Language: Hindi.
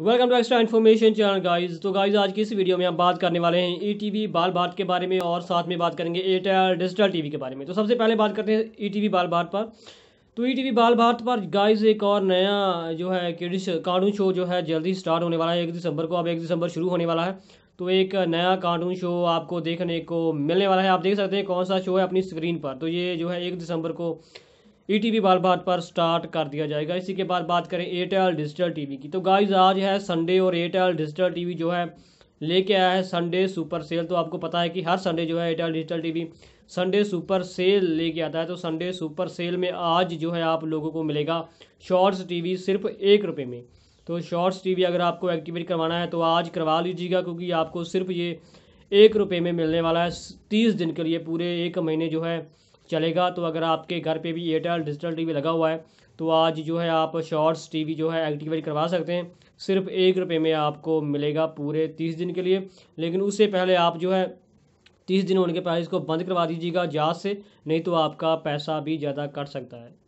welcome to extra information channel guys तो गाइस आज की इस वीडियो में हम बात करने वाले हैं ई टी बाल भारत के बारे में और साथ में बात करेंगे एयरटेल डिजिटल टीवी के बारे में तो सबसे पहले बात करते हैं ई टी बाल भारत पर तो ई टी बाल भारत पर गाइस एक और नया जो है किड्स कार्टून शो जो है जल्दी स्टार्ट होने वाला है एक दिसंबर को अब एक दिसंबर शुरू होने वाला है तो एक नया कार्टून शो आपको देखने को मिलने वाला है आप देख सकते हैं कौन सा शो है अपनी स्क्रीन पर तो ये जो है एक दिसंबर को ई e टी बाल बात पर स्टार्ट कर दिया जाएगा इसी के बाद बात करें एयरटेल डिजिटल टीवी की तो गाइज आज है संडे और एयरटेल डिजिटल टीवी जो है लेके आया है संडे सुपर सेल तो आपको पता है कि हर संडे जो है Airtel digital TV Sunday super sale लेके आता है तो संडे सुपर सेल में आज जो है आप लोगों को मिलेगा शॉर्ट्स टीवी सिर्फ एक रुपये में तो शॉर्ट्स टीवी अगर आपको एक्टिवेट करवाना है तो आज करवा लीजिएगा क्योंकि आपको सिर्फ ये एक रुपये में मिलने वाला है तीस दिन के लिए पूरे एक महीने जो है चलेगा तो अगर आपके घर पे भी एयरटेल डिजिटल टीवी लगा हुआ है तो आज जो है आप शॉर्ट्स टीवी जो है एक्टिवेट करवा सकते हैं सिर्फ एक रुपये में आपको मिलेगा पूरे तीस दिन के लिए लेकिन उससे पहले आप जो है तीस दिन होने के पहले इसको बंद करवा दीजिएगा जहाज से नहीं तो आपका पैसा भी ज़्यादा कट सकता है